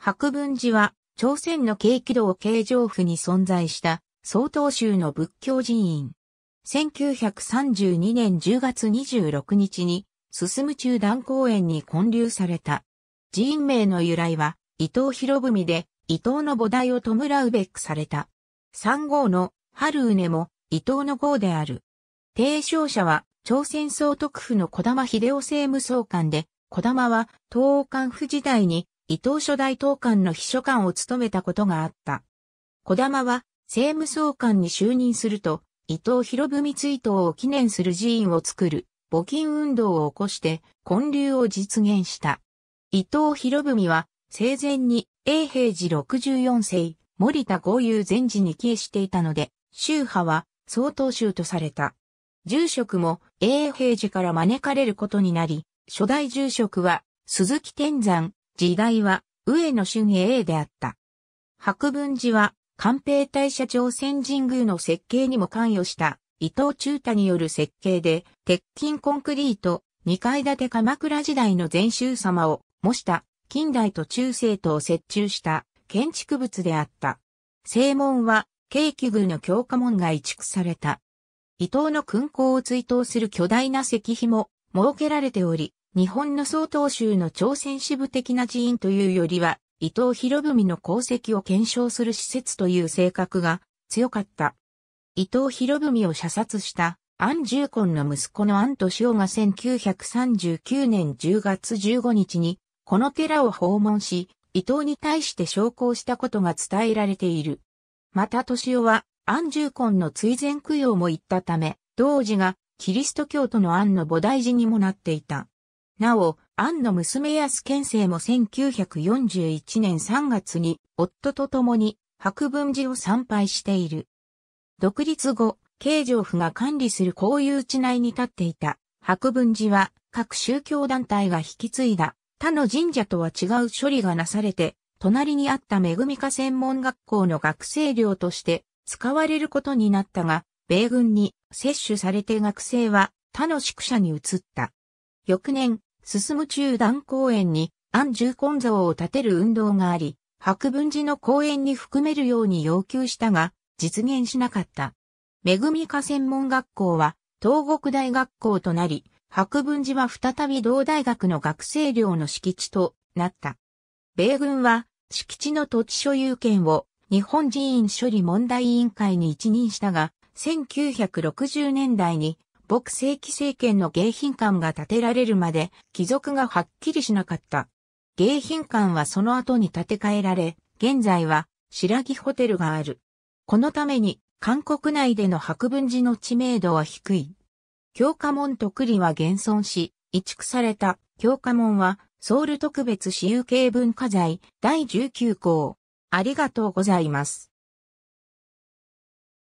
白文寺は、朝鮮の景気道京城府に存在した、曹洞宗の仏教寺院。1932年10月26日に、進む中団公園に建立された。寺院名の由来は、伊藤博文で、伊藤の菩提を弔うべくされた。三号の春梅も、伊藤の号である。提唱者は、朝鮮総督府の児玉秀夫政務総監で、児玉は、東王官府時代に、伊藤初代当館の秘書官を務めたことがあった。小玉は政務総監に就任すると、伊藤博文追悼を記念する寺院を作る募金運動を起こして建立を実現した。伊藤博文は生前に永平寺64世、森田豪遊禅寺に帰依していたので、宗派は総統宗とされた。住職も永平寺から招かれることになり、初代住職は鈴木天山時代は上野俊英であった。白文寺は官兵大社朝鮮神宮の設計にも関与した伊藤忠太による設計で、鉄筋コンクリート、2階建て鎌倉時代の禅宗様を模した近代と中世とを折衷した建築物であった。正門は京急宮の強化門が移築された。伊藤の勲功を追悼する巨大な石碑も設けられており、日本の総統州の朝鮮支部的な寺院というよりは、伊藤博文の功績を検証する施設という性格が強かった。伊藤博文を射殺した安重根の息子の安敏夫が1939年10月15日にこの寺を訪問し、伊藤に対して昇降したことが伝えられている。また敏夫は安重根の追善供養も行ったため、同時がキリスト教徒の安の菩提寺にもなっていた。なお、アンの娘安健生も1941年3月に夫と共に白文寺を参拝している。独立後、慶城府が管理する公有地内に立っていた白文寺は各宗教団体が引き継いだ他の神社とは違う処理がなされて、隣にあった恵み家専門学校の学生寮として使われることになったが、米軍に接種されて学生は他の宿舎に移った。翌年、進む中段公園に安住根像を建てる運動があり、白文寺の公園に含めるように要求したが、実現しなかった。恵み科専門学校は、東国大学校となり、白文寺は再び同大学の学生寮の敷地となった。米軍は、敷地の土地所有権を日本人員処理問題委員会に一任したが、1960年代に僕世紀政権の迎賓館が建てられるまで、貴族がはっきりしなかった。迎賓館はその後に建て替えられ、現在は白木ホテルがある。このために、韓国内での白文寺の知名度は低い。教科門と栗は現存し、移築された教科門は、ソウル特別私有形文化財第19項。ありがとうございます。